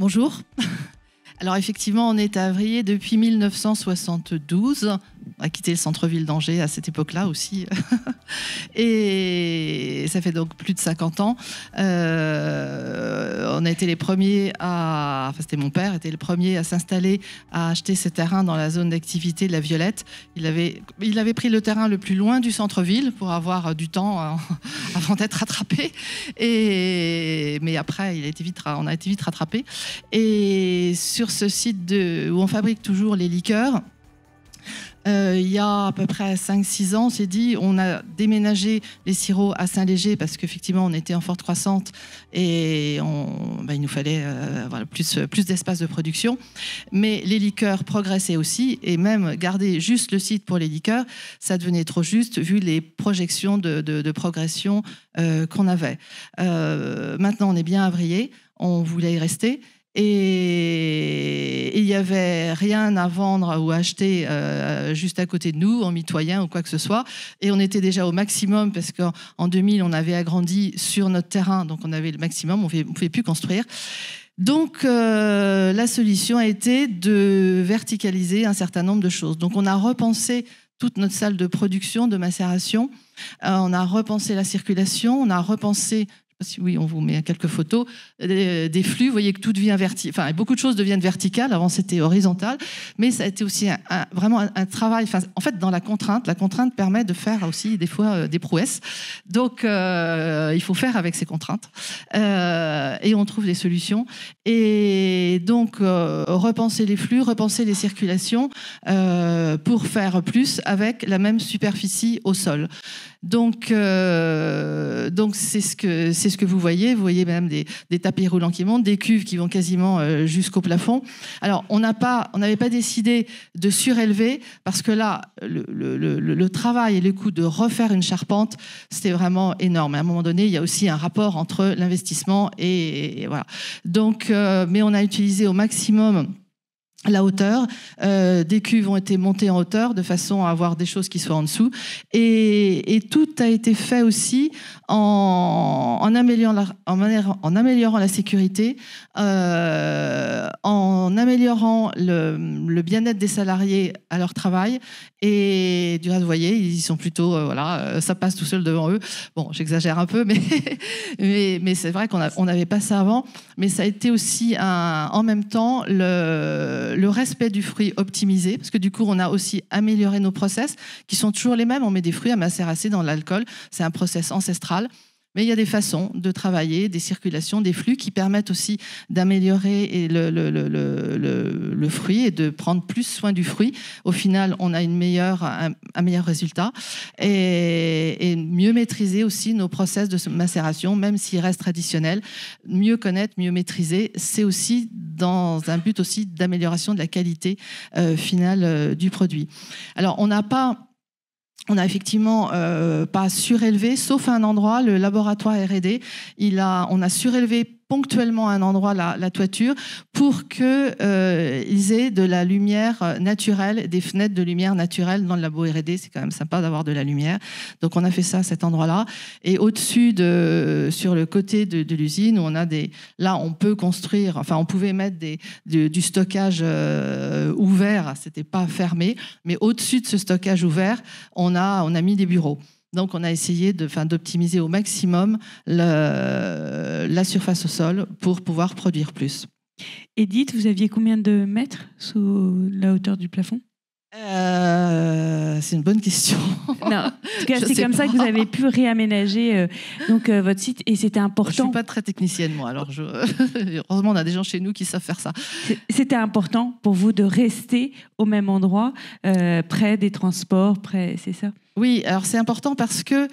Bonjour. Alors effectivement, on est à Avrier depuis 1972. On a quitté le centre-ville d'Angers à cette époque-là aussi. Et ça fait donc plus de 50 ans. Euh, on a été les premiers à. Enfin, c'était mon père, était le premier à s'installer, à acheter ce terrain dans la zone d'activité de la Violette. Il avait, il avait pris le terrain le plus loin du centre-ville pour avoir du temps hein, avant d'être rattrapé. Et, mais après, il a été vite, on a été vite rattrapé. Et sur ce site de, où on fabrique toujours les liqueurs, euh, il y a à peu près 5-6 ans, on s'est dit, on a déménagé les sirops à Saint-Léger parce qu'effectivement, on était en forte croissance et ben, il nous fallait euh, plus, plus d'espace de production. Mais les liqueurs progressaient aussi et même garder juste le site pour les liqueurs, ça devenait trop juste vu les projections de, progression euh, qu'on avait. maintenant, on est bien avrillé, on voulait y rester. Et il n'y avait rien à vendre ou à acheter euh, juste à côté de nous, en mitoyen ou quoi que ce soit. Et on était déjà au maximum parce qu'en 2000, on avait agrandi sur notre terrain, donc on avait le maximum, on ne pouvait plus construire. Donc euh, la solution a été de verticaliser un certain nombre de choses. Donc on a repensé toute notre salle de production, de macération, euh, on a repensé la circulation, on a repensé si oui, on vous met quelques photos, des, flux, vous voyez que tout devient vertical, enfin, beaucoup de choses deviennent verticales, avant c'était horizontal, mais ça a été aussi vraiment un, travail, en fait, dans la contrainte, la contrainte permet de faire aussi des fois euh, des prouesses, donc euh, il faut faire avec ces contraintes, euh, et on trouve des solutions, et donc repenser les flux, repenser les circulations pour faire plus avec la même superficie au sol. Donc, euh, donc c'est ce que c'est ce que vous voyez. Vous voyez même des, des tapis roulants qui montent, des cuves qui vont quasiment euh, jusqu'au plafond. Alors, on n'a pas, on n'avait pas décidé de surélever parce que là, le, le, le, le travail et le coût de refaire une charpente, c'était vraiment énorme. À un moment donné, il y a aussi un rapport entre l'investissement et, voilà. Donc, euh, mais on a utilisé au maximum la hauteur. Euh, des cuves ont été montées en hauteur de façon à avoir des choses qui soient en dessous. Et, tout a été fait aussi en, améliorant, la, sécurité, euh, en améliorant le, bien-être des salariés à leur travail. Et du reste, vous voyez, ils sont plutôt, euh, voilà, ça passe tout seul devant eux. Bon, j'exagère un peu, mais, mais, c'est vrai qu'on n'avait pas ça avant. Mais ça a été aussi en même temps le euh, le respect du fruit optimisé, parce que du coup, on a aussi amélioré nos process, qui sont toujours les mêmes. On met des fruits à macérasser dans l'alcool. C'est un process ancestral. Mais il y a des façons de travailler, des circulations, des flux qui permettent aussi d'améliorer le, fruit et de prendre plus soin du fruit. Au final, on a une meilleure, un, meilleur résultat et, mieux maîtriser aussi nos process de macération, même s'ils restent traditionnels. Mieux connaître, mieux maîtriser, c'est aussi dans un but aussi d'amélioration de la qualité euh, finale euh, du produit. Alors, on n'a pas on n'a effectivement euh, pas surélevé, sauf à un endroit, le laboratoire R&D, il a, on a surélevé ponctuellement à un endroit la, la toiture pour qu'ils euh, aient de la lumière naturelle, des fenêtres de lumière naturelle dans le labo R&D. C'est quand même sympa d'avoir de la lumière. Donc on a fait ça à cet endroit-là. Et au-dessus de, sur le côté de, de l'usine, on a des, là on peut construire, enfin on pouvait mettre des, du stockage euh, ouvert, c'était pas fermé, mais au-dessus de ce stockage ouvert, on a, on a mis des bureaux. Donc on a essayé d'optimiser au maximum la surface au sol pour pouvoir produire plus. Edith, vous aviez combien de mètres sous la hauteur du plafond euh, c'est une bonne question. Non, en tout c'est comme ça que vous avez pu réaménager euh, donc euh, votre site et c'était important. Je suis pas très technicienne moi, alors je... heureusement on a des gens chez nous qui savent faire ça. C'était important pour vous de rester au même endroit, près des transports, près, c'est ça. Oui, alors c'est important parce que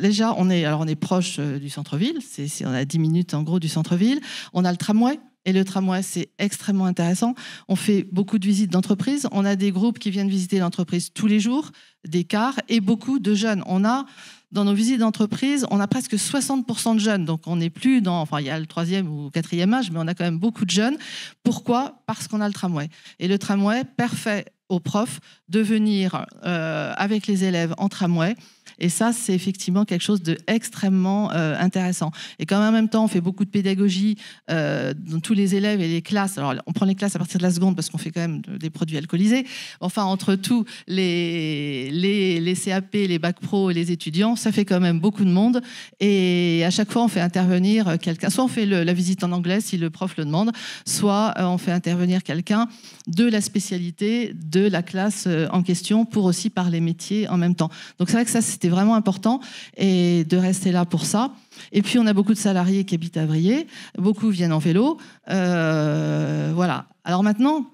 déjà on est alors on est proche du centre-ville, c'est on a 10 minutes en gros du centre-ville, on a le tramway et le tramway, c'est extrêmement intéressant. On fait beaucoup de visites d'entreprise. On a des groupes qui viennent visiter l'entreprise tous les jours, des cars et beaucoup de jeunes. On a dans nos visites d'entreprise, on a presque 60% de jeunes. Donc, on n'est plus dans. Enfin, il y a le troisième ou quatrième âge, mais on a quand même beaucoup de jeunes. Pourquoi Parce qu'on a le tramway. Et le tramway parfait aux profs de venir euh, avec les élèves en tramway et ça, c'est effectivement quelque chose d'extrêmement extrêmement euh, intéressant. Et même en même temps, on fait beaucoup de pédagogie euh, dans tous les élèves et les classes. Alors, on prend les classes à partir de la seconde parce qu'on fait quand même des produits alcoolisés. Enfin, entre tous les, les, CAP, les bacs pro et les étudiants, ça fait quand même beaucoup de monde. Et à chaque fois, on fait intervenir quelqu'un. Soit on fait la visite en anglais si le prof le demande, soit euh, on fait intervenir quelqu'un de la spécialité de la classe en question pour aussi parler métier en même temps. Donc c'est vrai que ça, c'était c'est vraiment important et de rester là pour ça. Et puis on a beaucoup de salariés qui habitent à Vrier, beaucoup viennent en vélo, euh, voilà. Alors maintenant,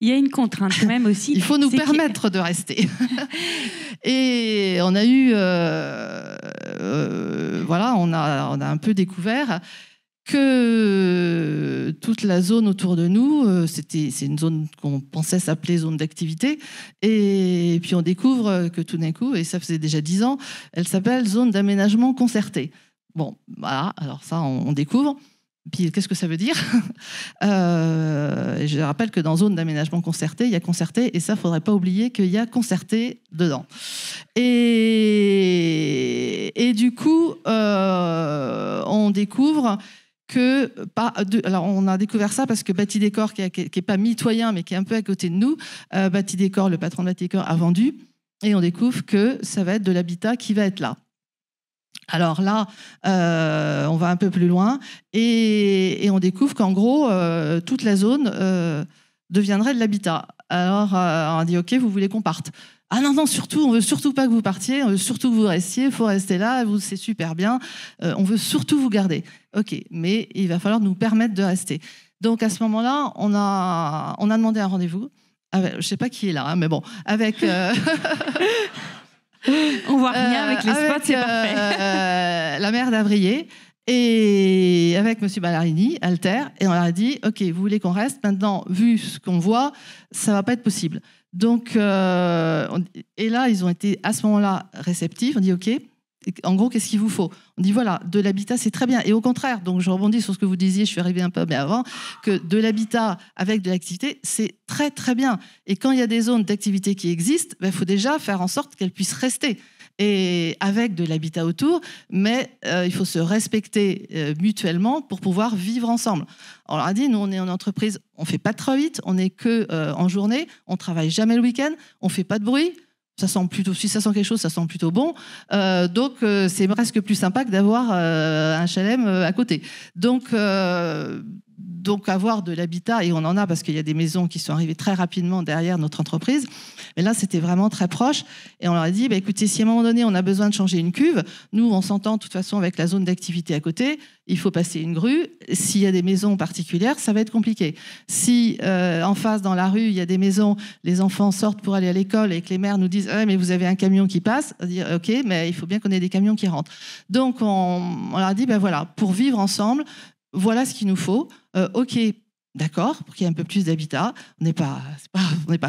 il y a une contrainte même aussi. Il faut nous permettre de rester. et on a eu, euh, euh, voilà, on a, on a un peu découvert que euh, toute la zone autour de nous, euh, c'était, c'est une zone qu'on pensait s'appeler zone d'activité, et, puis on découvre que tout d'un coup, et ça faisait déjà dix ans, elle s'appelle zone d'aménagement concerté. Bon, voilà, alors ça, on, découvre. Puis qu'est-ce que ça veut dire euh, Je rappelle que dans zone d'aménagement concerté, il y a concerté, et ça, faudrait pas oublier qu'il y a concerté dedans. Et, et du coup, on découvre que euh, pas alors on a découvert ça parce que Bâti Décor qui n'est pas mitoyen mais qui est un peu à côté de nous euh, Décor le patron de Bâti Décor a vendu et on découvre que ça va être de l'habitat qui va être là alors là, euh, on va un peu plus loin et, on découvre qu'en gros, toute la zone deviendrait de l'habitat. Alors on a dit, OK, vous voulez qu'on parte ah non, non, surtout, on veut surtout pas que vous partiez, on veut surtout que vous restiez, faut rester là, vous c'est super bien, euh, on veut surtout vous garder. Ok, mais il va falloir nous permettre de rester. Donc à ce moment-là, on a, on a demandé un rendez-vous. Avec, je sais pas qui est là, hein, mais bon, avec. Euh, on voit rien euh, avec les spots, c'est parfait. Euh, la mère d'Avrier et avec Monsieur Ballarini, Alter, et on leur a dit, ok, vous voulez qu'on reste Maintenant, vu ce qu'on voit, ça va pas être possible. Donc, euh, et là, ils ont été à ce moment-là réceptifs. On dit, OK, en gros, qu'est-ce qu'il vous faut On dit, voilà, de l'habitat, c'est très bien. Et au contraire, donc je rebondis sur ce que vous disiez, je suis arrivée un peu mais avant, que de l'habitat avec de l'activité, c'est très, très bien. Et quand il y a des zones d'activité qui existent, il ben, faut déjà faire en sorte qu'elles puissent rester et avec de l'habitat autour, mais euh, il faut se respecter euh, mutuellement pour pouvoir vivre ensemble. On leur a dit, nous, on est en entreprise, on fait pas trop vite, on n'est que euh, en journée, on travaille jamais le week-end, on fait pas de bruit. Ça sent plutôt, si ça sent quelque chose, ça sent plutôt bon. donc, c'est presque plus sympa que d'avoir un chalem à côté. Donc, donc avoir de l'habitat, et on en a parce qu'il y a des maisons qui sont arrivées très rapidement derrière notre entreprise. Mais là, c'était vraiment très proche. Et on leur a dit, bah, écoutez, si à un moment donné, on a besoin de changer une cuve, nous, on s'entend de toute façon avec la zone d'activité à côté, il faut passer une grue. S'il y a des maisons particulières, ça va être compliqué. Si euh, en face, dans la rue, il y a des maisons, les enfants sortent pour aller à l'école et que les mères nous disent, ah, mais vous avez un camion qui passe, ok, mais il faut bien qu'on ait des camions qui rentrent. Donc, on, on leur a dit, ben voilà, pour vivre ensemble, voilà ce qu'il nous faut. Euh, ok, d'accord, pour qu'il y ait un peu plus d'habitat. On n'est pas,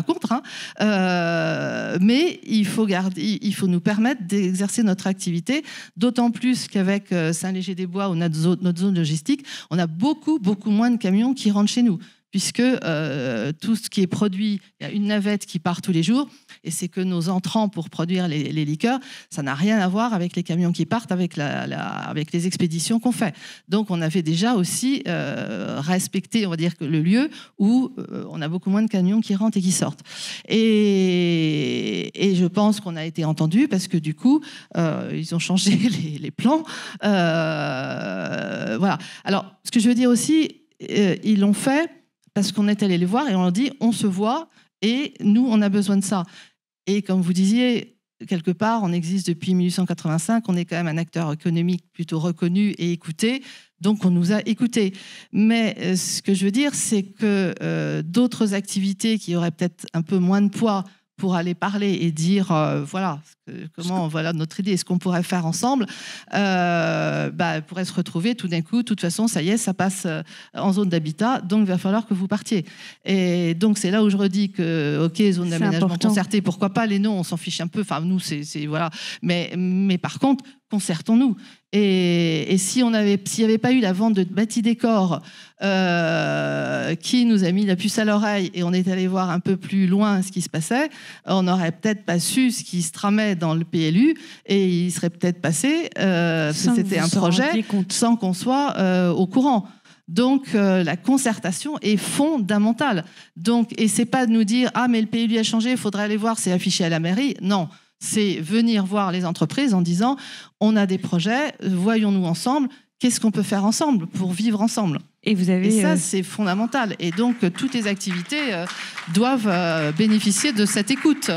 contre, hein. euh, mais il faut garder, il faut nous permettre d'exercer notre activité. D'autant plus qu'avec euh, Saint-Léger-des-Bois, on notre zone logistique, on a beaucoup, beaucoup moins de camions qui rentrent chez nous puisque euh, tout ce qui est produit, il y a une navette qui part tous les jours, et c'est que nos entrants pour produire les, liqueurs, ça n'a rien à voir avec les camions qui partent, avec, la, la, avec les expéditions qu'on fait. Donc on avait déjà aussi euh, respecté, on va dire, le lieu où euh, on a beaucoup moins de camions qui rentrent et qui sortent. Et, je pense qu'on a été entendu parce que du coup, ils ont changé les, les plans. voilà. Alors, ce que je veux dire aussi, ils l'ont fait parce qu'on est allé les voir et on leur dit on se voit et nous, on a besoin de ça. Et comme vous disiez, quelque part, on existe depuis 1885, on est quand même un acteur économique plutôt reconnu et écouté, donc on nous a écoutés. Mais euh, ce que je veux dire, c'est que euh, d'autres activités qui auraient peut-être un peu moins de poids pour aller parler et dire euh, voilà comment voilà notre idée, est ce qu'on pourrait faire ensemble, euh, bah, pourrait se retrouver tout d'un coup. De toute façon, ça y est, ça passe euh, en zone d'habitat, donc il va falloir que vous partiez. Et donc c'est là où je redis que ok, zone d'aménagement concertée, pourquoi pas les noms, on s'en fiche un peu. Enfin nous, c'est voilà, mais mais par contre concertons-nous. Et, si on avait, s'il n'y avait pas eu la vente de Bâti Décor euh, qui nous a mis la puce à l'oreille et on est allé voir un peu plus loin ce qui se passait, on n'aurait peut-être pas su ce qui se tramait dans le PLU et il serait peut-être passé, euh, c'était un projet, sans qu'on soit euh, au courant. Donc la concertation est fondamentale. Donc et c'est pas de nous dire ah mais le PLU a changé, il faudrait aller voir, c'est affiché à la mairie. Non, c'est venir voir les entreprises en disant on a des projets, voyons-nous ensemble, qu'est-ce qu'on peut faire ensemble pour vivre ensemble. Et vous avez. Et ça, euh, c'est fondamental. Et donc, euh, toutes les activités euh, doivent bénéficier de cette écoute.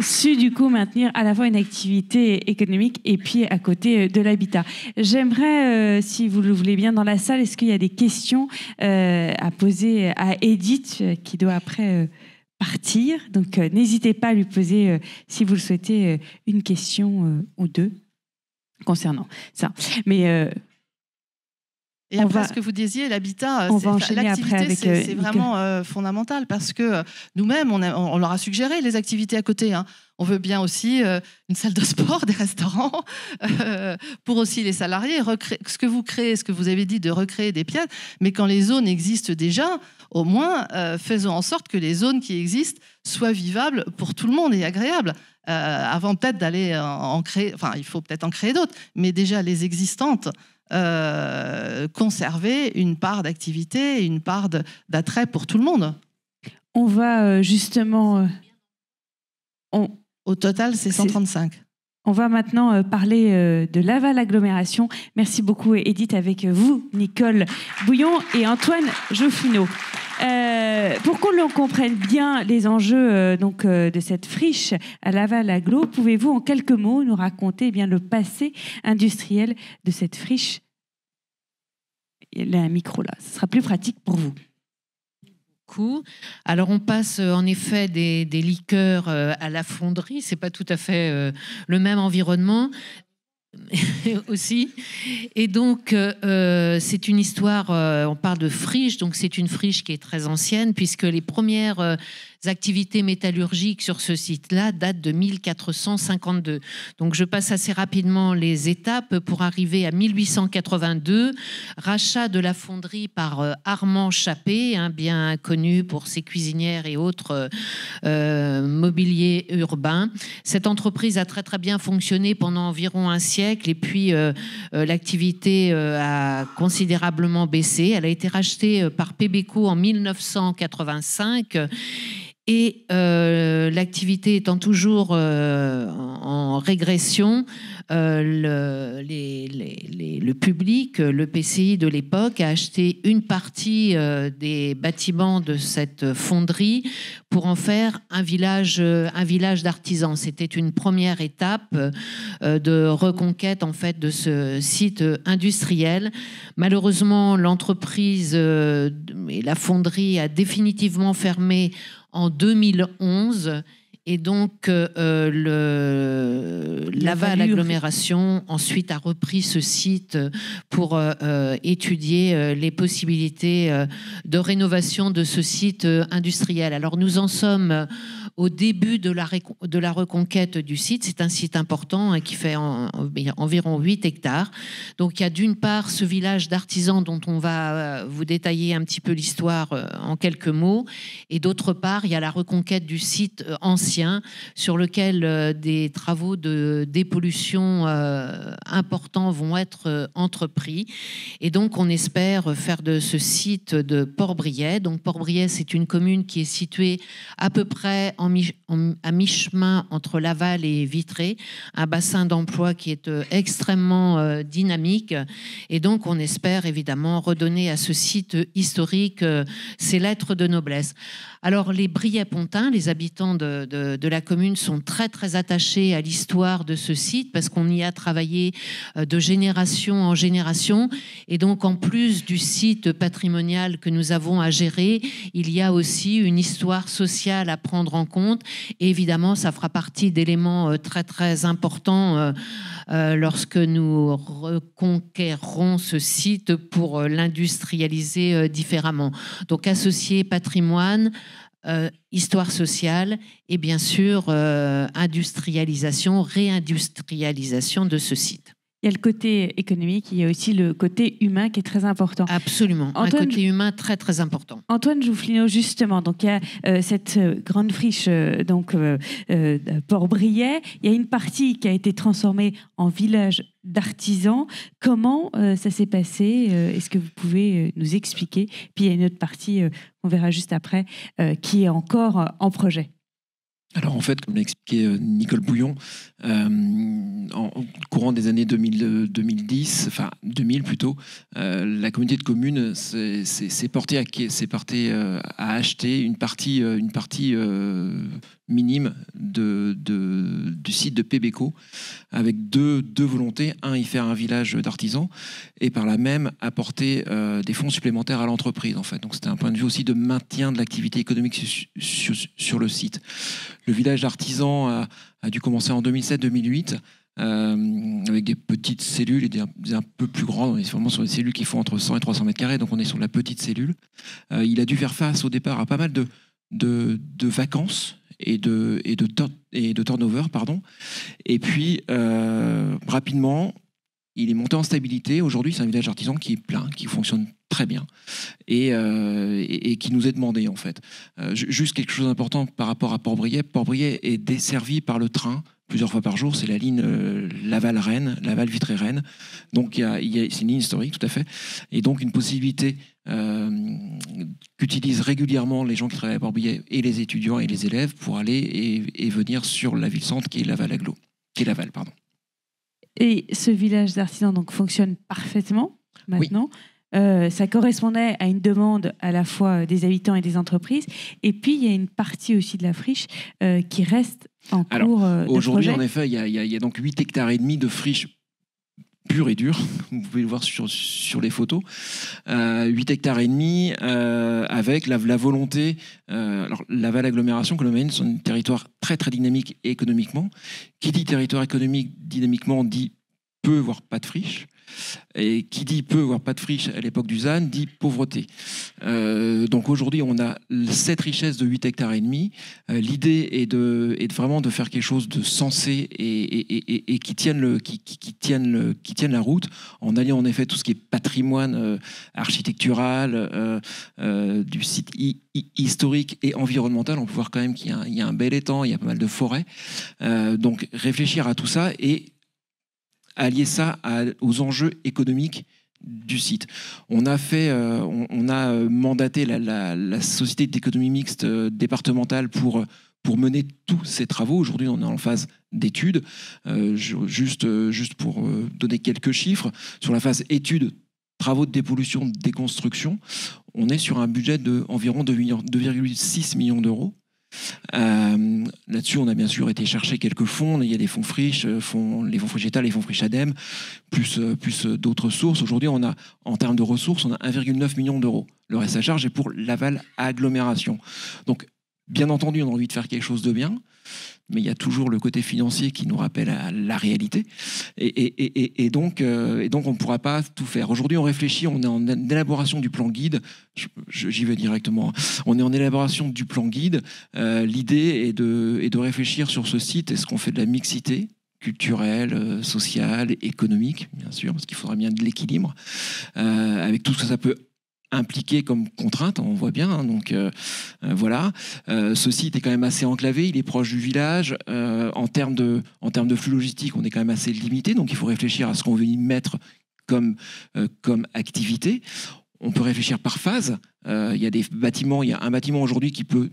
Su du coup maintenir à la fois une activité économique et puis à côté de l'habitat. J'aimerais, si vous le voulez bien, dans la salle, est-ce qu'il y a des questions à poser à Edith qui doit après partir. Donc euh, n'hésitez pas à lui poser, euh, si vous le souhaitez, euh, une question ou deux concernant ça. Mais et après, ce que vous disiez, l'habitat, l'activité, c'est euh, vraiment euh, fondamental parce que euh, nous-mêmes, on, leur a suggéré les activités à côté. Hein. On veut bien aussi une salle de sport, des restaurants, pour aussi les salariés. ce que vous créez, ce que vous avez dit de recréer des pièces, mais quand les zones existent déjà, au moins, faisons en sorte que les zones qui existent soient vivables pour tout le monde et agréables. avant peut-être d'aller en, créer, enfin, il faut peut-être en créer d'autres, mais déjà les existantes. Euh, conserver une part d'activité et une part d'attrait pour tout le monde. On va euh, justement... Euh, Au total, c'est 135. On va maintenant euh, parler euh, de Laval Agglomération. Merci beaucoup, euh, Edith, avec vous, Nicole Bouillon et Antoine Joffineau. pour qu'on l'on comprenne bien les enjeux donc de cette friche à Laval agglo, pouvez-vous en quelques mots nous raconter eh bien le passé industriel de cette friche Il y a un micro là, ce sera plus pratique pour vous. Alors on passe euh, en effet des, liqueurs euh, à la fonderie, c'est pas tout à fait euh, le même environnement, aussi. Et donc, c'est une histoire, on parle de friche, donc c'est une friche qui est très ancienne, puisque les premières activités métallurgiques sur ce site-là datent de 1452. Donc je passe assez rapidement les étapes pour arriver à 1882, rachat de la fonderie par euh, Armand Chappé, hein, bien connu pour ses cuisinières et autres euh, mobiliers urbains. Cette entreprise a très très bien fonctionné pendant environ un siècle et puis euh, l'activité a considérablement baissé. Elle a été rachetée par Pébéco en 1985. Et euh, l'activité étant toujours euh, en, régression, euh, le, le, public, le PCI de l'époque, a acheté une partie des bâtiments de cette fonderie pour en faire un village, un village d'artisans. C'était une première étape de reconquête en fait de ce site industriel. Malheureusement, l'entreprise et la fonderie a définitivement fermé en 2011. Et donc, euh, Laval Agglomération ensuite a repris ce site pour euh, euh, étudier les possibilités de rénovation de ce site industriel. Alors, nous en sommes au début de la, de la reconquête du site. C'est un site important hein, qui fait environ 8 hectares. Donc il y a d'une part ce village d'artisans dont on va euh, vous détailler un petit peu l'histoire euh, en quelques mots. Et d'autre part, il y a la reconquête du site euh, ancien sur lequel des travaux de dépollution importants vont être entrepris. Et donc on espère faire de ce site de port Donc port c'est une commune qui est située à peu près en à mi-chemin entre Laval et Vitré, un bassin d'emploi qui est euh, extrêmement euh, dynamique. Et donc, on espère évidemment redonner à ce site historique euh, ses lettres de noblesse. Alors, les Briet-Pontin, les habitants de, de, la commune, sont très, très attachés à l'histoire de ce site parce qu'on y a travaillé de génération en génération. Et donc, en plus du site patrimonial que nous avons à gérer, il y a aussi une histoire sociale à prendre en compte compte. Et évidemment, ça fera partie d'éléments euh, très très importants euh, euh, lorsque nous reconquérons ce site pour l'industrialiser différemment. Donc associer patrimoine, histoire sociale et bien sûr industrialisation, réindustrialisation de ce site il y a le côté économique, il y a aussi le côté humain qui est très important. Absolument, un côté humain très très important. Antoine Joufflino, justement, donc il y a euh, cette euh, grande friche euh, donc Port-Briey, il y a une partie qui a été transformée en village d'artisans. Comment ça s'est passé Est-ce que vous pouvez nous expliquer Puis il y a une autre partie, on verra juste après, qui est encore en projet alors en fait, comme l'a expliqué euh, Nicole Bouillon, au euh, en, courant des années 2000, 2010, euh, enfin 2000 plutôt, la communauté de communes s'est, portée, à, acheter une partie, une partie minime du site de Pébéco avec deux, volontés. Un, y faire un village d'artisans, et par là même apporter des fonds supplémentaires à l'entreprise. En fait. Donc c'était un point de vue aussi de maintien de l'activité économique sur le site le village d'artisans a, dû commencer en 2007-2008. Euh, avec des petites cellules et des un, peu plus grandes. On est vraiment sur des cellules qui font entre 100 et 300 mètres carrés, donc on est sur la petite cellule. Euh, il a dû faire face au départ à pas mal de, vacances et de, et, et turnover. Pardon. Et puis, euh, rapidement, il est monté en stabilité. Aujourd'hui, c'est un village artisan qui est plein, qui fonctionne très bien et, euh, qui nous est demandé en fait. Euh, juste quelque chose d'important par rapport à port Portbrié port est desservi par le train plusieurs fois par jour. C'est la ligne euh, Laval-Rennes, Laval-Vitré-Rennes. Donc, c'est une ligne historique, tout à fait. Et donc, une possibilité qu'utilisent régulièrement les gens qui travaillent à port et les étudiants et les élèves pour aller et, et venir sur la ville-centre qui est Laval-Aglo, qui est Laval, pardon. Et ce village d'artisans donc fonctionne parfaitement maintenant. Euh, ça correspondait à une demande à la fois des habitants et des entreprises. Et puis, il y a une partie aussi de la friche euh, qui reste en Alors, cours. Euh, aujourd'hui, en effet, il y, a donc 8 hectares et demi de friche pur et dur. Vous pouvez le voir sur, les photos. 8 euh, hectares et demi euh, avec la, la volonté. Euh, alors, Laval Agglomération, Maine, c'est un territoire très très dynamique économiquement. Qui dit territoire économique dynamiquement dit peu, voire pas de friche. Et qui dit peu, voire pas de friche à l'époque du ZAN, dit pauvreté. Euh, donc aujourd'hui, on a cette richesse de 8 hectares et demi. Euh, l'idée est, de, est vraiment de faire quelque chose de sensé et, et, et, et qui, tienne le, qui, qui, le, qui tienne la route, en alliant en effet tout ce qui est patrimoine euh, architectural, du site historique et environnemental. On peut voir quand même qu'il y, y, a un bel étang, il y a pas mal de forêts. donc réfléchir à tout ça et allier ça aux enjeux économiques du site. On a fait, euh, on, a euh, mandaté la, société d'économie mixte euh, départementale pour pour mener tous ces travaux. Aujourd'hui, on est en phase d'études. juste, juste pour donner quelques chiffres, sur la phase étude, travaux de dépollution, déconstruction, on est sur un budget de environ 2,6 millions d'euros euh, là-dessus, on a bien sûr été chercher quelques fonds. Il y a des fonds friches, euh, les fonds friches les fonds friches Adem plus, euh, plus d'autres sources. Aujourd'hui, on a, en termes de ressources, on a 1,9 million d'euros. Le reste à charge est pour l'aval agglomération. Donc, Bien entendu, on a envie de faire quelque chose de bien, mais il y a toujours le côté financier qui nous rappelle à la réalité. Et, euh, donc, on ne pourra pas tout faire. Aujourd'hui, on réfléchit, on est en élaboration du plan guide. J'y vais directement. Hein. On est en élaboration du plan guide. Euh, l'idée est de, réfléchir sur ce site est-ce qu'on fait de la mixité culturelle, euh, sociale, économique, bien sûr, parce qu'il faudra bien de l'équilibre, avec tout ce que ça peut impliqué comme contrainte, on voit bien. Hein, donc euh, euh, voilà, ce site est quand même assez enclavé, il est proche du village. Euh, en, termes de, en de flux logistique, on est quand même assez limité, donc il faut réfléchir à ce qu'on veut y mettre comme, comme activité. On peut réfléchir par phase. Il y a des bâtiments, il y a un bâtiment aujourd'hui qui peut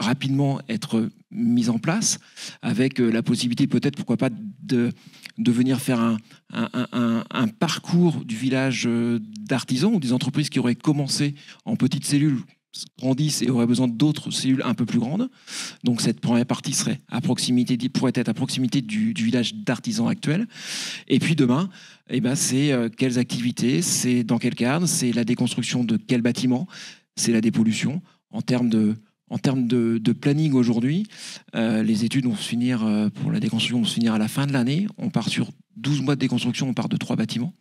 rapidement être mise en place, avec euh, la possibilité peut-être, pourquoi pas, de, de venir faire un, un, parcours du village euh, d'artisans ou des entreprises qui auraient commencé en petites cellules grandissent et auraient besoin d'autres cellules un peu plus grandes. Donc cette première partie serait à proximité, pourrait être à proximité du, du village d'artisans actuel. Et puis demain, eh ben c'est euh, quelles activités, c'est dans quel cadre, c'est la déconstruction de quel bâtiment, c'est la dépollution en termes de en termes de, planning aujourd'hui, euh, les études vont finir euh, pour la déconstruction vont se finir à la fin de l'année. On part sur 12 mois de déconstruction, on part de trois bâtiments.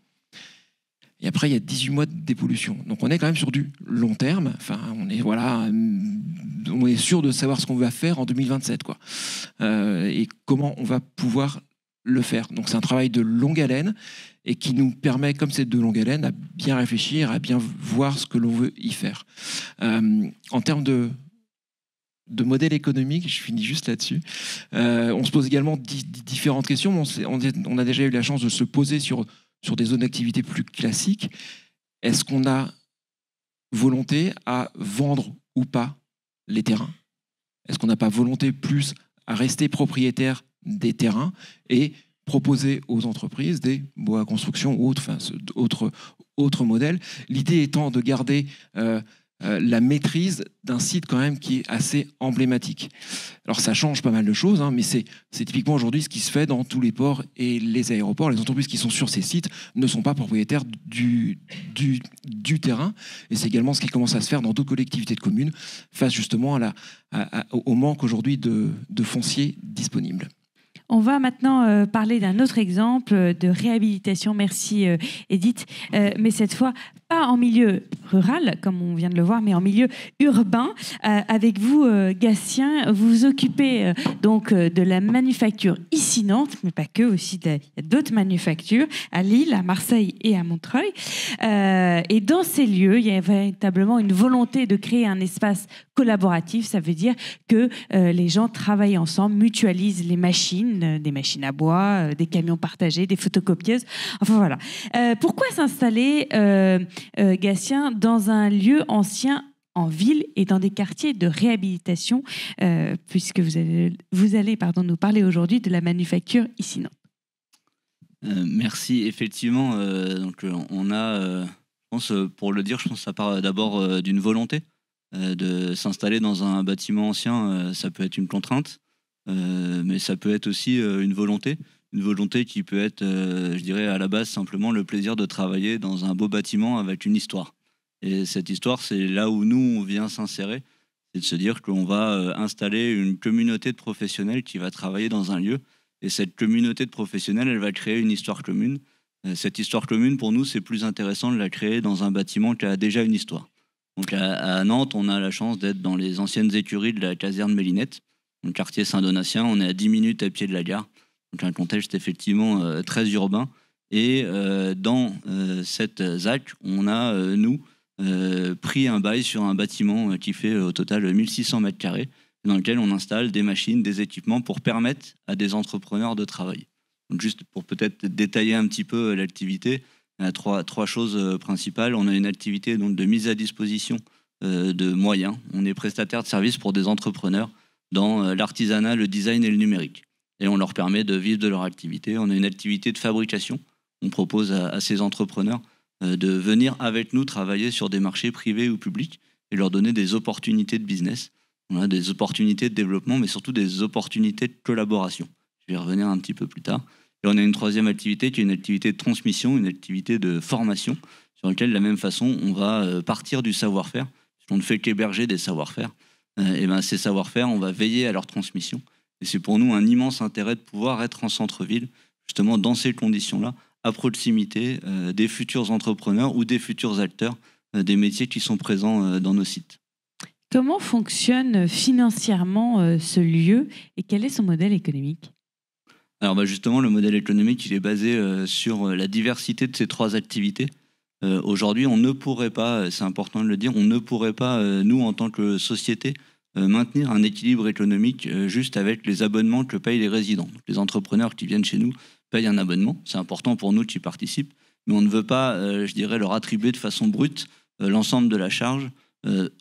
Et après, il y a 18 mois de dépollution. Donc on est quand même sur du long terme. Enfin, on est, voilà, on est sûr de savoir ce qu'on va faire en 2027 quoi. Euh, et comment on va pouvoir le faire. Donc c'est un travail de longue haleine et qui nous permet, comme c'est de longue haleine, à bien réfléchir, à bien voir ce que l'on veut y faire. en termes de de modèle économique, je finis juste là-dessus. Euh, on se pose également différentes questions, mais on, a déjà eu la chance de se poser sur, sur des zones d'activité plus classiques. Est-ce qu'on a volonté à vendre ou pas les terrains Est-ce qu'on n'a pas volonté plus à rester propriétaire des terrains et proposer aux entreprises des bois à construction ou autres, enfin, autres modèles L'idée étant de garder... Euh, euh, la maîtrise d'un site quand même qui est assez emblématique. Alors ça change pas mal de choses, hein, mais c'est typiquement aujourd'hui ce qui se fait dans tous les ports et les aéroports. Les entreprises qui sont sur ces sites ne sont pas propriétaires du, terrain, et c'est également ce qui commence à se faire dans d'autres collectivités de communes, face justement au manque aujourd'hui de, fonciers disponibles. On va maintenant euh, parler d'un autre exemple de réhabilitation. Merci euh, Edith, mais cette fois pas en milieu rural, comme on vient de le voir, mais en milieu urbain. Euh, avec vous, euh, Gatien, vous vous occupez euh, donc euh, de la manufacture ici Nantes, mais pas que, aussi d'autres manufactures à Lille, à Marseille et à Montreuil. et dans ces lieux, il y a véritablement une volonté de créer un espace collaboratif. Ça veut dire que les gens travaillent ensemble, mutualisent les machines, des machines à bois, des camions partagés, des photocopieuses. Enfin voilà. pourquoi s'installer Gassien, euh, Gatien dans un lieu ancien en ville et dans des quartiers de réhabilitation, euh, puisque vous allez, pardon, nous parler aujourd'hui de la manufacture ici Nantes. Euh, merci. Effectivement, donc, on a, pour le dire, je pense ça part d'abord d'une volonté de s'installer dans un bâtiment ancien. ça peut être une contrainte, mais ça peut être aussi une volonté une volonté qui peut être, euh, je dirais, à la base simplement le plaisir de travailler dans un beau bâtiment avec une histoire. Et cette histoire, c'est là où nous, on vient s'insérer, c'est de se dire qu'on va euh, installer une communauté de professionnels qui va travailler dans un lieu. Et cette communauté de professionnels, elle va créer une histoire commune. Euh, cette histoire commune, pour nous, c'est plus intéressant de la créer dans un bâtiment qui a déjà une histoire. Donc à, Nantes, on a la chance d'être dans les anciennes écuries de la caserne Mélinette, le quartier Saint-Donatien. On est à 10 minutes à pied de la gare. Donc un contexte effectivement euh, très urbain. Et euh, dans euh, cette ZAC, on a, nous, pris un bail sur un bâtiment qui fait au total 1600 m carrés, dans lequel on installe des machines, des équipements pour permettre à des entrepreneurs de travailler. juste pour peut-être détailler un petit peu l'activité, il y a trois, choses principales. On a une activité donc, de mise à disposition de moyens. On est prestataire de services pour des entrepreneurs dans l'artisanat, le design et le numérique et on leur permet de vivre de leur activité. On a une activité de fabrication. On propose à, ces entrepreneurs euh, de venir avec nous travailler sur des marchés privés ou publics et leur donner des opportunités de business, on a des opportunités de développement, mais surtout des opportunités de collaboration. Je vais y revenir un petit peu plus tard. Et on a une troisième activité qui est une activité de transmission, une activité de formation, sur laquelle, de la même façon, on va euh, partir du savoir-faire. On ne fait qu'héberger des savoir-faire. Et euh, eh ben, ces savoir-faire, on va veiller à leur transmission. Et c'est pour nous un immense intérêt de pouvoir être en centre-ville, justement dans ces conditions-là, à proximité euh, des futurs entrepreneurs ou des futurs acteurs euh, des métiers qui sont présents euh, dans nos sites. Comment fonctionne financièrement ce lieu et quel est son modèle économique Alors bah, justement, le modèle économique, il est basé sur la diversité de ces trois activités. Aujourd'hui, on ne pourrait pas, c'est important de le dire, on ne pourrait pas, nous en tant que société, euh, maintenir un équilibre économique euh, juste avec les abonnements que payent les résidents. les entrepreneurs qui viennent chez nous payent un abonnement. C'est important pour nous qu'ils participent, mais on ne veut pas, euh, je dirais, leur attribuer de façon brute l'ensemble de la charge,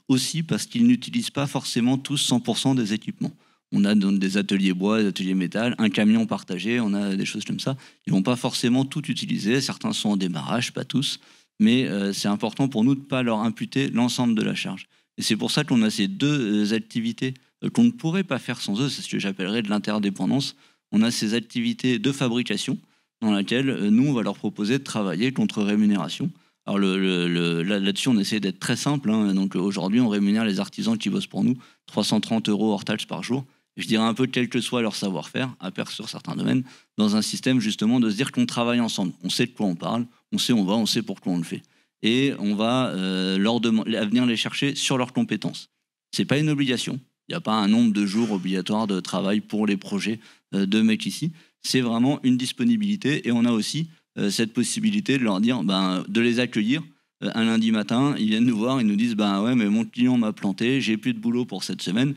aussi parce qu'ils n'utilisent pas forcément tous 100% des équipements. On a des ateliers bois, des ateliers métal, un camion partagé, on a des choses comme ça. Ils vont pas forcément tout utiliser. Certains sont en démarrage, pas tous. Mais c'est important pour nous de ne pas leur imputer l'ensemble de la charge c'est pour ça qu'on a ces deux euh, activités euh, qu'on ne pourrait pas faire sans eux, c'est ce que j'appellerais de l'interdépendance. On a ces activités de fabrication dans laquelle euh, nous, on va leur proposer de travailler contre rémunération. Alors le, là-dessus, on essaie d'être très simple. Hein. Donc aujourd'hui, on rémunère les artisans qui bossent pour nous 330 euros hors taxes par jour. Je dirais un peu quel que soit leur savoir-faire, à perdre sur certains domaines, dans un système justement de se dire qu'on travaille ensemble. On sait de quoi on parle, on sait où on va, on sait pourquoi on le fait et on va euh, leur venir les chercher sur leurs compétences. Ce n'est pas une obligation. Il n'y a pas un nombre de jours obligatoire de travail pour les projets euh, de mecs ici. C'est vraiment une disponibilité et on a aussi euh, cette possibilité de leur dire, ben, de les accueillir un lundi matin. Ils viennent nous voir, ils nous disent, ben ouais, mais mon client m'a planté, j'ai plus de boulot pour cette semaine.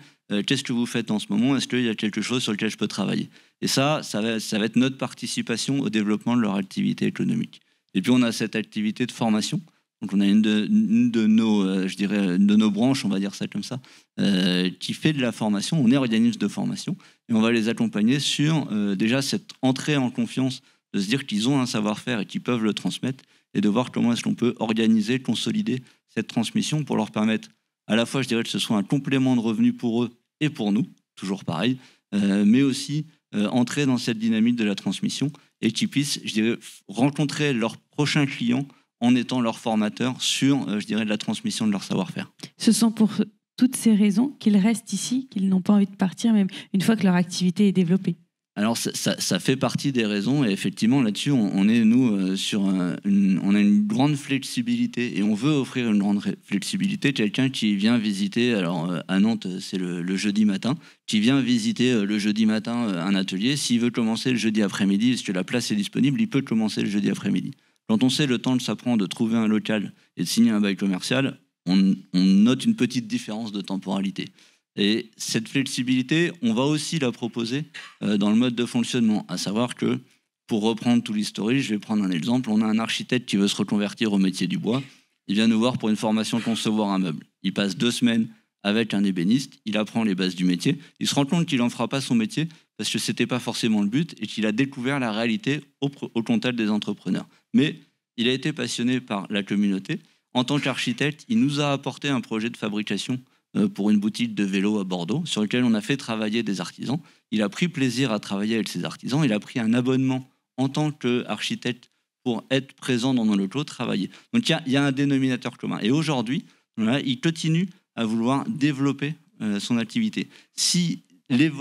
Qu'est-ce que vous faites en ce moment Est-ce qu'il y a quelque chose sur lequel je peux travailler Et ça, ça ça va être notre participation au développement de leur activité économique. Et puis on a cette activité de formation donc on a une de, nos, euh, de nos branches, on va dire ça comme ça, euh, qui fait de la formation. On est organisme de formation et on va les accompagner sur euh, déjà cette entrée en confiance, de se dire qu'ils ont un savoir-faire et qu'ils peuvent le transmettre, et de voir comment est-ce qu'on peut organiser, consolider cette transmission pour leur permettre à la fois, je dirais, que ce soit un complément de revenu pour eux et pour nous, toujours pareil, mais aussi entrer dans cette dynamique de la transmission et qu'ils puissent, je dirais, rencontrer leurs prochains clients, en étant leur formateur sur, euh, je dirais, de la transmission de leur savoir-faire. Ce sont pour toutes ces raisons qu'ils restent ici, qu'ils n'ont pas envie de partir, même une fois que leur activité est développée. Alors ça, fait partie des raisons et effectivement là-dessus on, est nous euh, sur une, on a une grande flexibilité et on veut offrir une grande flexibilité. Quelqu'un qui vient visiter alors euh, à Nantes c'est le, jeudi matin, qui vient visiter le jeudi matin un atelier, s'il veut commencer le jeudi après-midi parce que la place est disponible, il peut commencer le jeudi après-midi. Quand on sait le temps que ça prend de trouver un local et de signer un bail commercial, on, note une petite différence de temporalité. Et cette flexibilité, on va aussi la proposer euh, dans le mode de fonctionnement, à savoir que, pour reprendre tout l'historique, je vais prendre un exemple, on a un architecte qui veut se reconvertir au métier du bois, il vient nous voir pour une formation concevoir un meuble. Il passe deux semaines avec un ébéniste, il apprend les bases du métier, il se rend compte qu'il n'en fera pas son métier parce que ce n'était pas forcément le but et qu'il a découvert la réalité au, contact des entrepreneurs. Mais il a été passionné par la communauté. En tant qu'architecte, il nous a apporté un projet de fabrication euh, pour une boutique de vélo à Bordeaux, sur lequel on a fait travailler des artisans. Il a pris plaisir à travailler avec ces artisans. Il a pris un abonnement en tant qu'architecte pour être présent dans nos locaux, travailler. Donc il y, a un dénominateur commun. Et aujourd'hui, il continue à vouloir développer euh, son activité. Si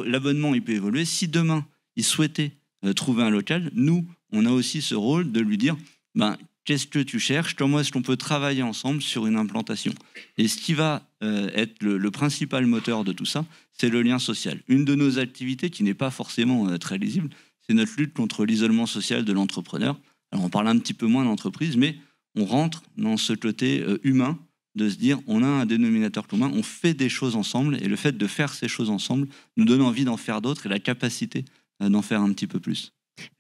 l'abonnement, il peut évoluer. Si demain, il souhaitait euh, trouver un local, nous, on a aussi ce rôle de lui dire, ben, qu'est-ce que tu cherches, comment est-ce qu'on peut travailler ensemble sur une implantation. Et ce qui va euh, être le, principal moteur de tout ça, c'est le lien social. Une de nos activités qui n'est pas forcément euh, très lisible, c'est notre lutte contre l'isolement social de l'entrepreneur. Alors on parle un petit peu moins d'entreprise, mais on rentre dans ce côté humain de se dire on a un dénominateur commun, on fait des choses ensemble, et le fait de faire ces choses ensemble nous donne envie d'en faire d'autres et la capacité euh, d'en faire un petit peu plus.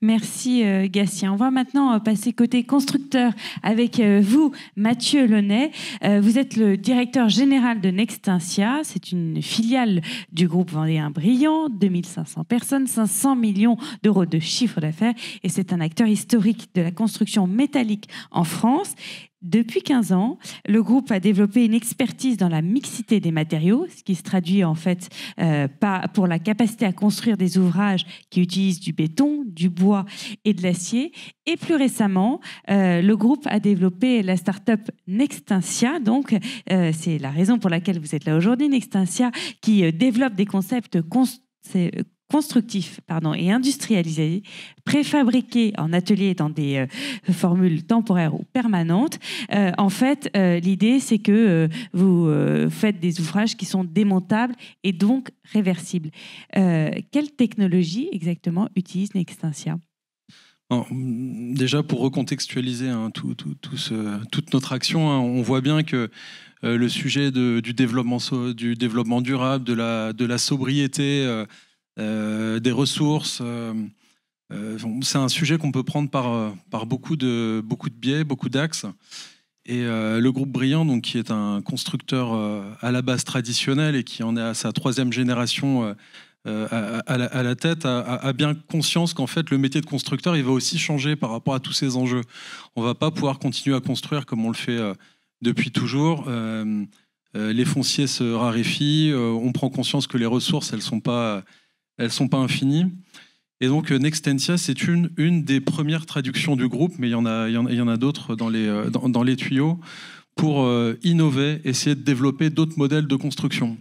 Merci euh, Gatien. On va maintenant euh, passer côté constructeur avec vous, Mathieu Launay. Vous êtes le directeur général de Nextincia. C'est une filiale du groupe Vendéen Brillant, 2500 personnes, 500 millions d'euros de chiffre d'affaires et c'est un acteur historique de la construction métallique en France. Depuis 15 ans, le groupe a développé une expertise dans la mixité des matériaux, ce qui se traduit en fait euh, pour la capacité à construire des ouvrages qui utilisent du béton, du bois et de l'acier. Et plus récemment, euh, le groupe a développé la start-up Nextincia. Donc, euh, c'est la raison pour laquelle vous êtes là aujourd'hui, Nextincia, qui développe des concepts c'est constructif pardon, et industrialisé, préfabriqué en atelier dans des euh, formules temporaires ou permanentes, euh, en fait, euh, l'idée, c'est que vous faites des ouvrages qui sont démontables et donc réversibles. quelle technologie exactement utilise Nextensia déjà, pour recontextualiser hein, tout, toute notre action, hein, on voit bien que le sujet du, développement, du développement durable, de la, de la sobriété, euh, des ressources. Euh, euh, c'est un sujet qu'on peut prendre par, par beaucoup, de, beaucoup de biais, beaucoup d'axes. Et le groupe Briand, donc, qui est un constructeur à la base traditionnel et qui en est à sa troisième génération à, la, tête, a, a bien conscience qu'en fait, le métier de constructeur, il va aussi changer par rapport à tous ces enjeux. On ne va pas pouvoir continuer à construire comme on le fait depuis toujours. les fonciers se raréfient, on prend conscience que les ressources, elles ne sont pas elles ne sont pas infinies. Et donc euh, Nextentia, c'est une, une des premières traductions du groupe, mais il y en a, y en d'autres dans les, euh, dans, les tuyaux, pour euh, innover, essayer de développer d'autres modèles de construction.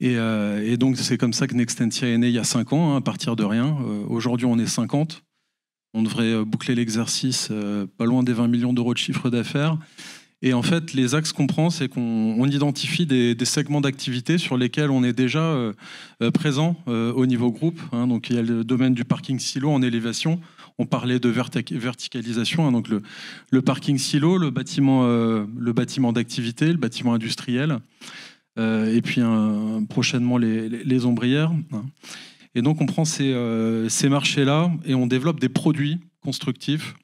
Et, donc c'est comme ça que Nextentia est né il y a 5 ans, hein, à partir de rien. Aujourd'hui, on est 50. On devrait boucler l'exercice pas loin des 20 millions d'euros de chiffre d'affaires. Et en fait, les axes qu'on prend, c'est qu'on identifie des, segments d'activité sur lesquels on est déjà euh, euh, présent euh, au niveau groupe. Hein. donc, il y a le domaine du parking silo en élévation. On parlait de verticalisation, hein. donc le, parking silo, le bâtiment, le bâtiment d'activité, le bâtiment industriel, et puis prochainement les, ombrières. Hein. Et donc, on prend ces, ces marchés-là et on développe des produits constructifs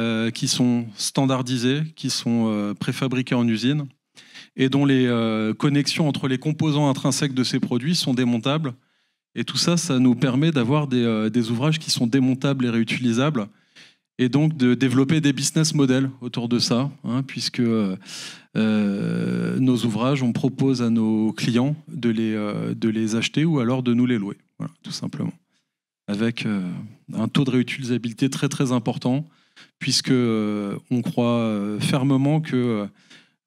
euh, qui sont standardisés, qui sont euh, préfabriqués en usine et dont les euh, connexions entre les composants intrinsèques de ces produits sont démontables. Et tout ça, ça nous permet d'avoir des, ouvrages qui sont démontables et réutilisables et donc de développer des business models autour de ça, hein, puisque nos ouvrages, on propose à nos clients de les, de les acheter ou alors de nous les louer, tout simplement, avec un taux de réutilisabilité très très important puisque euh, on croit euh, fermement que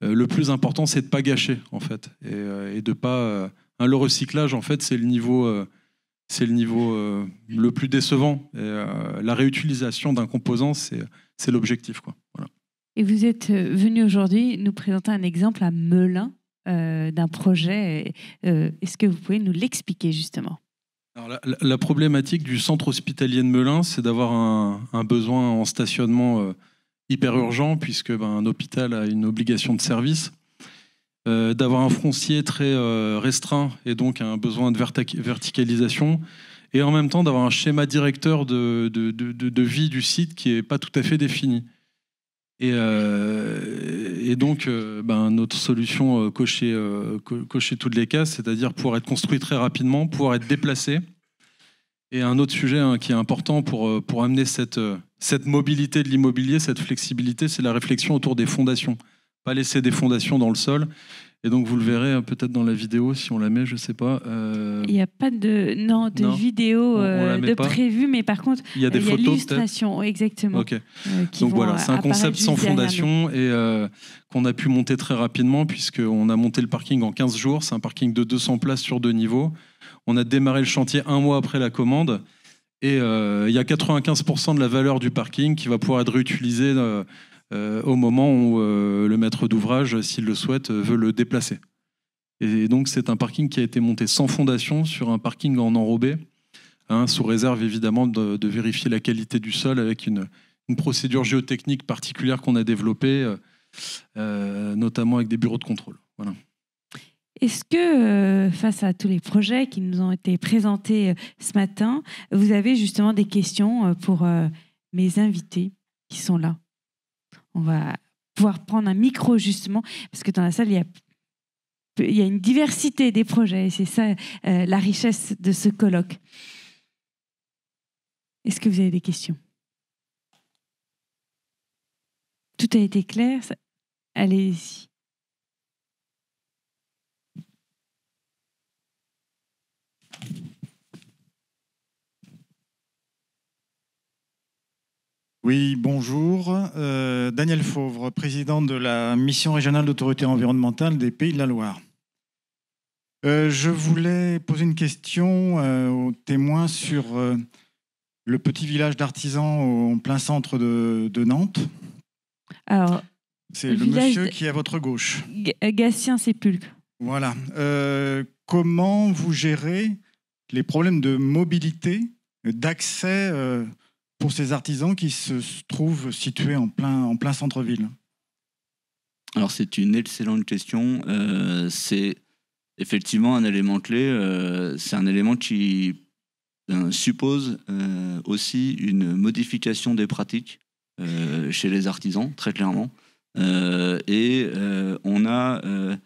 euh, le plus important, c'est de pas gâcher, en fait, et, de pas. Hein, le recyclage, en fait, c'est le niveau, c'est le niveau le plus décevant. la réutilisation d'un composant, c'est, c'est l'objectif, quoi. Et vous êtes venu aujourd'hui nous présenter un exemple à Melun d'un projet. Est-ce que vous pouvez nous l'expliquer justement la, problématique du centre hospitalier de Melun, c'est d'avoir un, besoin en stationnement euh, hyper urgent, puisque ben, un hôpital a une obligation de service, euh, d'avoir un foncier très euh, restreint et donc un besoin de verticalisation, et en même temps d'avoir un schéma directeur de, de, de vie du site qui n'est pas tout à fait défini. Et, euh, et, donc, euh, ben, notre solution euh, cocher toutes les cases, c'est-à-dire pouvoir être construit très rapidement, pouvoir être déplacé. Et un autre sujet hein, qui est important pour, pour amener cette, cette mobilité de l'immobilier, cette flexibilité, c'est la réflexion autour des fondations. Pas laisser des fondations dans le sol et donc vous le verrez hein, peut-être dans la vidéo si on la met, je sais pas. Euh, il y n'y a pas de non de vidéo euh, de prévue, mais par contre il y a des euh, y a photos, exactement. Ok. donc voilà, c'est un concept sans fondation et qu'on a pu monter très rapidement puisque on a monté le parking en 15 jours. C'est un parking de 200 places sur deux niveaux. On a démarré le chantier un mois après la commande. Et il y a 95% de la valeur du parking qui va pouvoir être réutilisée euh, au moment où euh, le maître d'ouvrage, s'il le souhaite, euh, veut le déplacer. Et donc c'est un parking qui a été monté sans fondation sur un parking en enrobé, hein, sous réserve évidemment de, vérifier la qualité du sol avec une, procédure géotechnique particulière qu'on a développée, notamment avec des bureaux de contrôle. Voilà. Est-ce que, face à tous les projets qui nous ont été présentés ce matin, vous avez justement des questions pour mes invités qui sont là on va pouvoir prendre un micro justement, parce que dans la salle, il y a, une diversité des projets, et c'est ça euh, la richesse de ce colloque. Est-ce que vous avez des questions Tout a été clair Allez-y. Oui, bonjour. Euh, Daniel Fauvre, président de la mission régionale d'autorité environnementale des Pays de la Loire. Euh, je voulais poser une question euh, aux témoins sur le petit village d'artisans en plein centre de, Nantes. c'est le, monsieur qui est à votre gauche. Gatien Sépulcre. Voilà. comment vous gérez les problèmes de mobilité, d'accès pour ces artisans qui se trouvent situés en plein, en plein centre-ville Alors c'est une excellente question. Euh, c'est effectivement un élément clé. Euh, c'est un élément qui euh, suppose aussi une modification des pratiques chez les artisans, très clairement. et on a... Je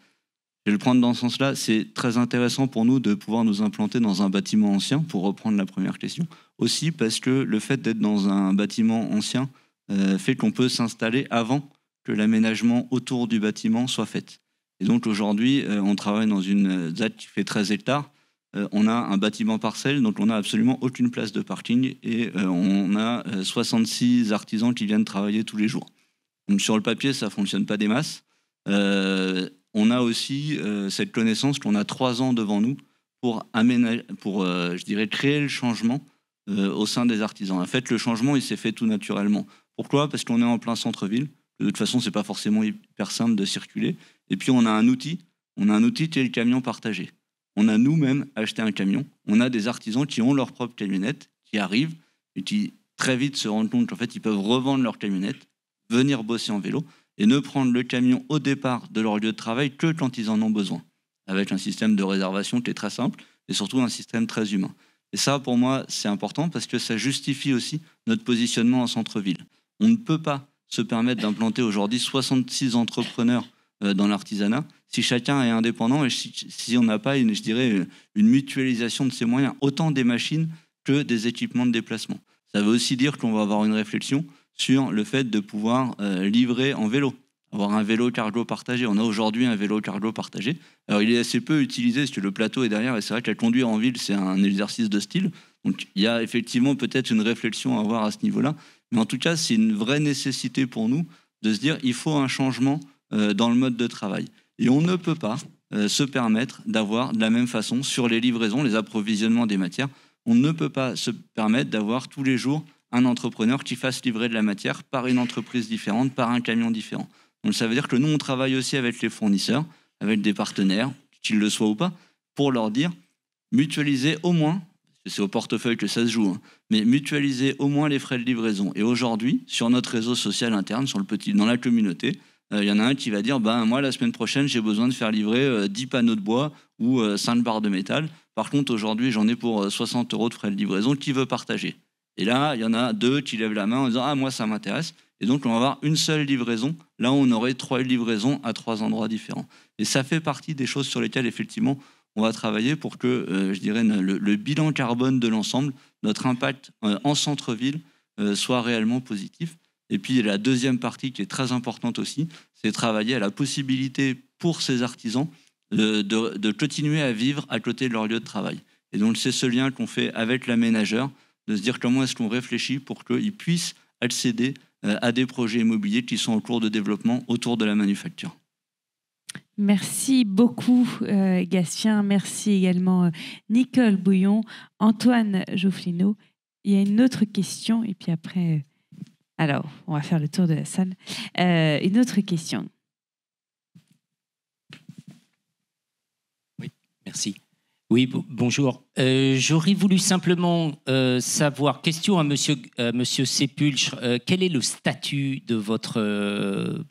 vais le prendre dans ce sens-là. C'est très intéressant pour nous de pouvoir nous implanter dans un bâtiment ancien, pour reprendre la première question, aussi parce que le fait d'être dans un bâtiment ancien euh, fait qu'on peut s'installer avant que l'aménagement autour du bâtiment soit fait. Et donc aujourd'hui, euh, on travaille dans une ZAD qui fait 13 hectares. Euh, on a un bâtiment parcelle, donc on n'a absolument aucune place de parking et on a 66 artisans qui viennent travailler tous les jours. Donc sur le papier, ça ne fonctionne pas des masses. on a aussi cette connaissance qu'on a trois ans devant nous pour, aménager, pour je dirais, créer le changement euh, au sein des artisans. En fait, le changement, il s'est fait tout naturellement. Pourquoi Parce qu'on est en plein centre-ville. De toute façon, ce n'est pas forcément hyper simple de circuler. Et puis, on a un outil. On a un outil qui est le camion partagé. On a nous-mêmes acheté un camion. On a des artisans qui ont leur propre camionnette, qui arrivent et qui très vite se rendent compte qu'en fait, ils peuvent revendre leur camionnette, venir bosser en vélo et ne prendre le camion au départ de leur lieu de travail que quand ils en ont besoin, avec un système de réservation qui est très simple et surtout un système très humain. Et ça, pour moi, c'est important parce que ça justifie aussi notre positionnement en centre-ville. On ne peut pas se permettre d'implanter aujourd'hui 66 entrepreneurs euh, dans l'artisanat si chacun est indépendant et si on n'a pas, une, je dirais, une mutualisation de ses moyens, autant des machines que des équipements de déplacement. Ça veut aussi dire qu'on va avoir une réflexion sur le fait de pouvoir euh, livrer en vélo avoir un vélo cargo partagé. On a aujourd'hui un vélo cargo partagé. Alors il est assez peu utilisé parce que le plateau est derrière et c'est vrai que conduire en ville, c'est un exercice de style. Donc il y a effectivement peut-être une réflexion à avoir à ce niveau-là. Mais en tout cas, c'est une vraie nécessité pour nous de se dire il faut un changement euh, dans le mode de travail. Et on ne peut pas euh, se permettre d'avoir de la même façon sur les livraisons, les approvisionnements des matières. On ne peut pas se permettre d'avoir tous les jours un entrepreneur qui fasse livrer de la matière par une entreprise différente, par un camion différent ça veut dire que nous, on travaille aussi avec les fournisseurs, avec des partenaires, qu'ils le soient ou pas, pour leur dire mutualiser au moins, c'est au portefeuille que ça se joue, hein, mais mutualiser au moins les frais de livraison. Et aujourd'hui, sur notre réseau social interne, sur le petit, dans la communauté, euh, il y en a un qui va dire ben, Moi, la semaine prochaine, j'ai besoin de faire livrer 10 euh, panneaux de bois ou 5 euh, barres de métal. Par contre, aujourd'hui, j'en ai pour 60 euros de frais de livraison. Qui veut partager Et là, il y en a deux qui lèvent la main en disant Ah, moi, ça m'intéresse. Et donc, on va avoir une seule livraison, là on aurait trois livraisons à trois endroits différents. Et ça fait partie des choses sur lesquelles, effectivement, on va travailler pour que, euh, je dirais, le, bilan carbone de l'ensemble, notre impact euh, en centre-ville, euh, soit réellement positif. Et puis la deuxième partie qui est très importante aussi, c'est travailler à la possibilité pour ces artisans de, de, continuer à vivre à côté de leur lieu de travail. Et donc c'est ce lien qu'on fait avec l'aménageur, de se dire comment est-ce qu'on réfléchit pour qu'ils puissent accéder euh, à des projets immobiliers qui sont en cours de développement autour de la manufacture. Merci beaucoup, euh, Gastien. Merci également, euh, Nicole Bouillon, Antoine Joufflino. Il y a une autre question, et puis après, alors, on va faire le tour de la salle. une autre question. Oui, merci. Oui, bonjour. Euh, j'aurais voulu simplement euh, savoir, question à Monsieur, euh, quel est le statut de votre...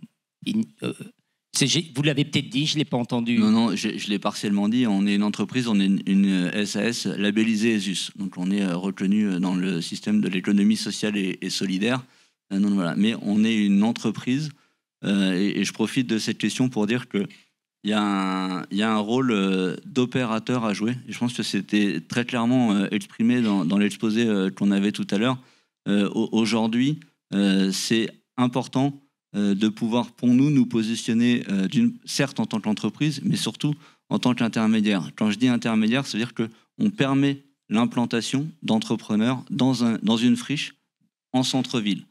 vous l'avez peut-être dit, je ne l'ai pas entendu. Non, non, je, l'ai partiellement dit. On est une entreprise, on est une, SAS labellisée ESUS. Donc on est reconnu dans le système de l'économie sociale et, solidaire. voilà. Mais on est une entreprise et, je profite de cette question pour dire que il y, a un, rôle euh, d'opérateur à jouer. je pense que c'était très clairement euh, exprimé dans, l'exposé euh, qu'on avait tout à l'heure. Aujourd'hui, c'est important de pouvoir, pour nous, nous positionner, certes en tant qu'entreprise, mais surtout en tant qu'intermédiaire. Quand je dis intermédiaire, c'est-à-dire qu'on permet l'implantation d'entrepreneurs dans, un, dans une friche en centre-ville.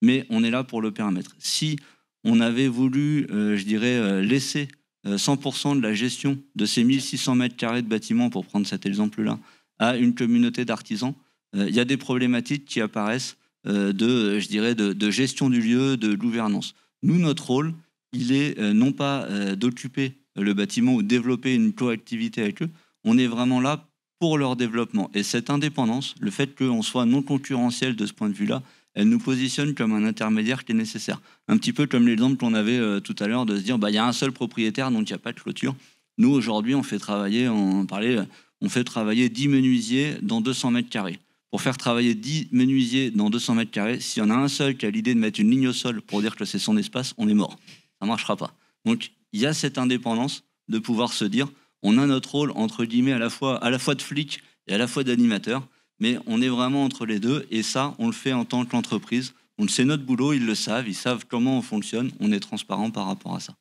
Mais on est là pour le permettre. Si on avait voulu, je dirais, laisser 100% euh, de la gestion de ces 1600 mètres carrés de bâtiments, pour prendre cet exemple-là, à une communauté d'artisans, euh, il y a des problématiques qui apparaissent euh, de, je dirais, de, gestion du lieu, de gouvernance. Nous, notre rôle, il est non pas d'occuper le bâtiment ou de développer une coactivité avec eux, on est vraiment là pour leur développement. Et cette indépendance, le fait qu'on soit non concurrentiel de ce point de vue-là, elle nous positionne comme un intermédiaire qui est nécessaire. Un petit peu comme l'exemple qu'on avait euh, tout à l'heure de se dire, bah, il y a un seul propriétaire, donc il n'y a pas de clôture. Nous, aujourd'hui, on fait travailler, on parlait, on fait travailler 10 menuisiers dans 200 mètres carrés. Pour faire travailler 10 menuisiers dans 200 mètres carrés, s'il y en a un seul qui a l'idée de mettre une ligne au sol pour dire que c'est son espace, on est mort. Ça ne marchera pas. Donc, il y a cette indépendance de pouvoir se dire, on a notre rôle, entre guillemets, à la fois, à la fois de flic et à la fois d'animateur mais on est vraiment entre les deux, et ça, on le fait en tant que l'entreprise. sait notre boulot, ils le savent, ils savent comment on fonctionne, on est transparent par rapport à ça.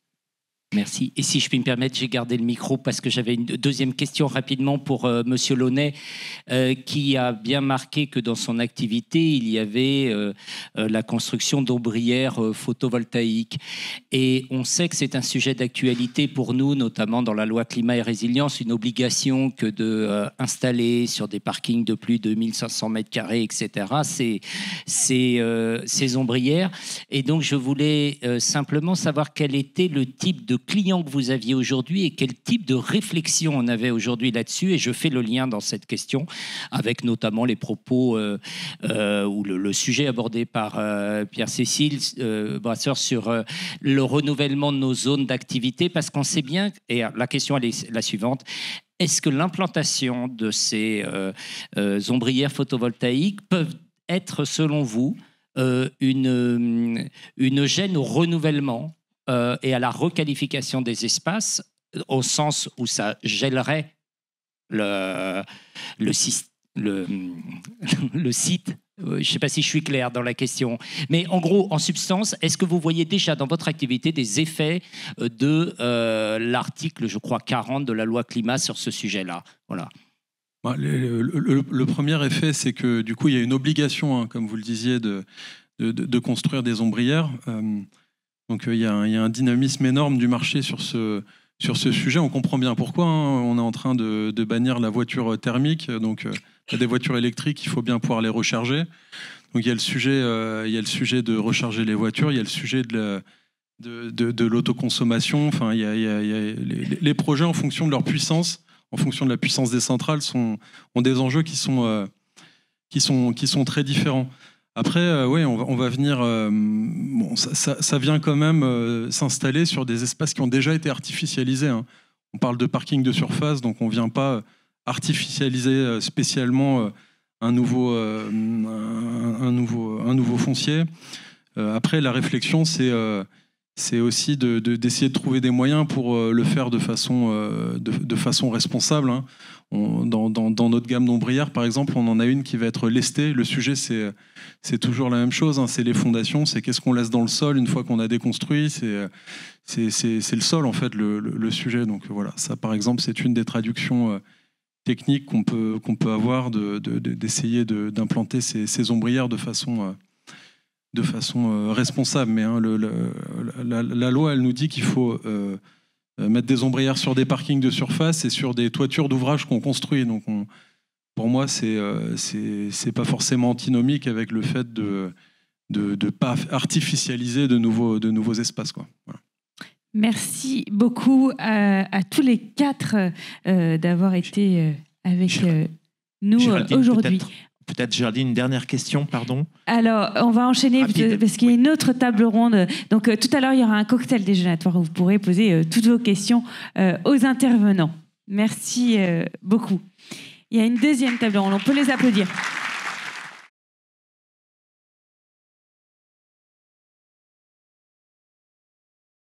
Merci. Et si je puis me permettre, j'ai gardé le micro parce que j'avais une deuxième question rapidement pour M. Euh, Monsieur Launay, euh, qui a bien marqué que dans son activité, il y avait euh, la construction d'ombrières photovoltaïques. Et on sait que c'est un sujet d'actualité pour nous, notamment dans la loi climat et résilience, une obligation que de installer sur des parkings de plus de 1500 mètres carrés, etc. ces, ces ombrières. Et donc, je voulais simplement savoir quel était le type de clients que vous aviez aujourd'hui et quel type de réflexion on avait aujourd'hui là-dessus. Et je fais le lien dans cette question avec notamment les propos euh, euh, ou le, sujet abordé par euh, Pierre-Cécile Brasseur sur le renouvellement de nos zones d'activité parce qu'on sait bien, et la question elle est la suivante, est-ce que l'implantation de ces ombrières photovoltaïques peuvent être, selon vous, une, une gêne au renouvellement euh, et à la requalification des espaces au sens où ça gèlerait le, le, site. Euh, je ne sais pas si je suis clair dans la question, mais en gros, en substance, est-ce que vous voyez déjà dans votre activité des effets euh, de l'article, je crois, 40 de la loi climat sur ce sujet-là Voilà. Bah, le, premier effet, c'est que du coup, il y a une obligation, hein, comme vous le disiez, de, de, construire des ombrières. Donc euh, il y, a un dynamisme énorme du marché sur ce, sur ce sujet. On comprend bien pourquoi. Hein. On est en train de, bannir la voiture thermique. Donc euh, il y a des voitures électriques, il faut bien pouvoir les recharger. Donc il y a le sujet, euh, il y a le sujet de recharger les voitures, il y a le sujet de de, l'autoconsommation. Enfin, les, projets, en fonction de leur puissance, en fonction de la puissance des centrales, sont, ont des enjeux qui qui sont, qui sont très différents. Après, euh, oui, on, va venir. Euh, bon, ça, vient quand même euh, s'installer sur des espaces qui ont déjà été artificialisés. Hein. On parle de parking de surface, donc on ne vient pas artificialiser spécialement un nouveau, un, nouveau, un nouveau foncier. après, la réflexion, c'est c'est aussi d'essayer de, d'essayer de, trouver des moyens pour euh, le faire de façon, euh, de, de façon responsable. Hein. dans, notre gamme d'ombrières, par exemple, on en a une qui va être lestée. Le sujet, c'est toujours la même chose. Hein. C'est les fondations, c'est qu'est-ce qu'on laisse dans le sol une fois qu'on a déconstruit. C'est le sol, en fait, le, le, sujet. Donc voilà, ça, par exemple, c'est une des traductions euh, techniques qu'on peut, qu'on peut avoir d'essayer de, d'implanter ces, ces, ombrières de façon de façon euh, responsable. Mais hein, la, loi, elle nous dit qu'il faut euh, mettre des ombrières sur des parkings de surface et sur des toitures d'ouvrages qu'on construit. Donc, pour moi, c'est n'est euh, pas forcément antinomique avec le fait de de ne pas artificialiser de nouveaux, de nouveaux espaces. Quoi. Merci beaucoup à, tous les quatre d'avoir été avec nous aujourd'hui. Peut-être, Géraldine, une dernière question, pardon. Alors, on va enchaîner parce qu'il y a une autre table ronde. Donc, euh, tout à l'heure, il y aura un cocktail déjeunatoire où vous pourrez poser euh, toutes vos questions euh, aux intervenants. Merci beaucoup. Il y a une deuxième table ronde. On peut les applaudir.